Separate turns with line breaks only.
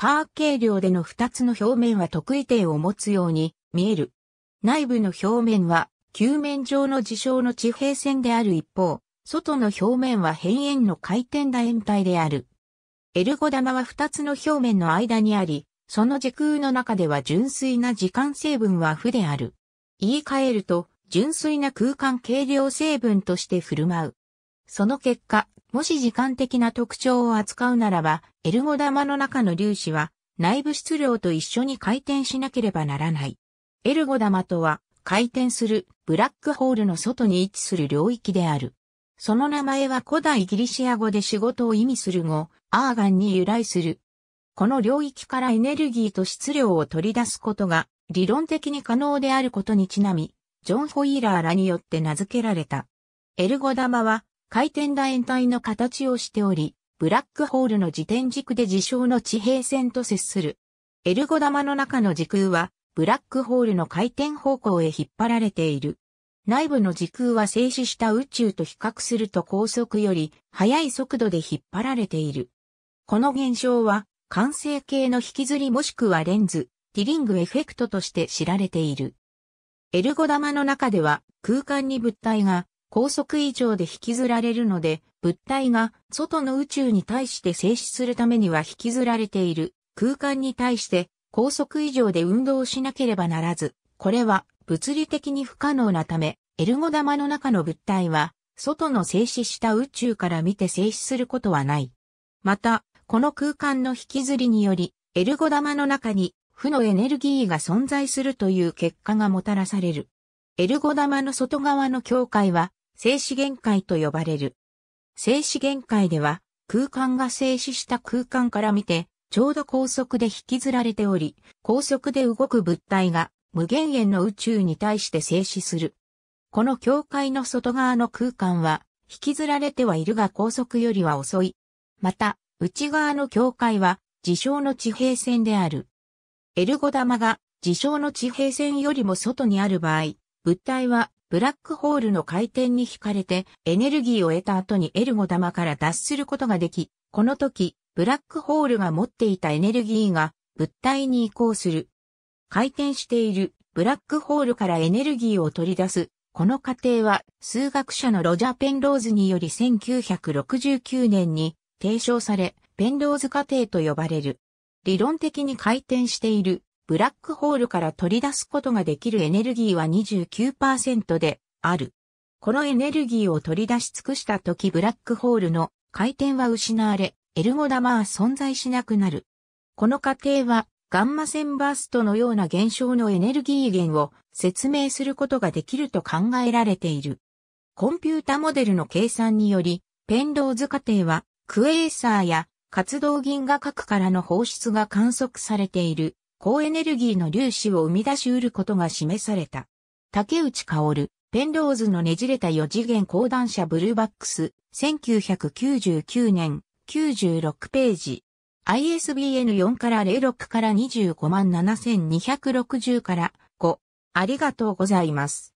カー計量での2つの表面は特異点を持つように見える。内部の表面は、球面上の事象の地平線である一方、外の表面は辺縁の回転楕円体である。エルゴ玉は2つの表面の間にあり、その時空の中では純粋な時間成分は負である。言い換えると、純粋な空間軽量成分として振る舞う。その結果、もし時間的な特徴を扱うならば、エルゴ玉の中の粒子は内部質量と一緒に回転しなければならない。エルゴ玉とは回転するブラックホールの外に位置する領域である。その名前は古代ギリシア語で仕事を意味する語、アーガンに由来する。この領域からエネルギーと質量を取り出すことが理論的に可能であることにちなみ、ジョン・ホイーラーらによって名付けられた。エルゴ玉は回転楕円体の形をしており、ブラックホールの自転軸で事象の地平線と接する。エルゴ玉の中の時空は、ブラックホールの回転方向へ引っ張られている。内部の時空は静止した宇宙と比較すると高速より速い速度で引っ張られている。この現象は、完成形の引きずりもしくはレンズ、ティリングエフェクトとして知られている。エルゴ玉の中では空間に物体が高速以上で引きずられるので、物体が外の宇宙に対して静止するためには引きずられている空間に対して高速以上で運動しなければならず、これは物理的に不可能なため、エルゴ玉の中の物体は、外の静止した宇宙から見て静止することはない。また、この空間の引きずりにより、エルゴ玉の中に負のエネルギーが存在するという結果がもたらされる。エルゴ玉の外側の境界は静止限界と呼ばれる。静止限界では、空間が静止した空間から見て、ちょうど高速で引きずられており、高速で動く物体が無限遠の宇宙に対して静止する。この境界の外側の空間は、引きずられてはいるが高速よりは遅い。また、内側の境界は、事象の地平線である。エルゴ玉が事象の地平線よりも外にある場合、物体はブラックホールの回転に惹かれてエネルギーを得た後にエルゴ玉から脱することができ、この時、ブラックホールが持っていたエネルギーが物体に移行する。回転しているブラックホールからエネルギーを取り出す。この過程は数学者のロジャー・ペンローズにより1969年に提唱され、ペンローズ過程と呼ばれる。理論的に回転しているブラックホールから取り出すことができるエネルギーは29%である。このエネルギーを取り出し尽くしたときブラックホールの回転は失われ、エルゴダマは存在しなくなる。この過程はガンマ線バーストのような現象のエネルギー源を説明することができると考えられている。コンピュータモデルの計算により、ペンローズ過程はクエーサーや活動銀河核からの放出が観測されている高エネルギーの粒子を生み出し得ることが示された。竹内香る、ペンローズのねじれた4次元講談社ブルーバックス、1999年、96ページ。ISBN 4から06から25万7260から5。ありがとうございます。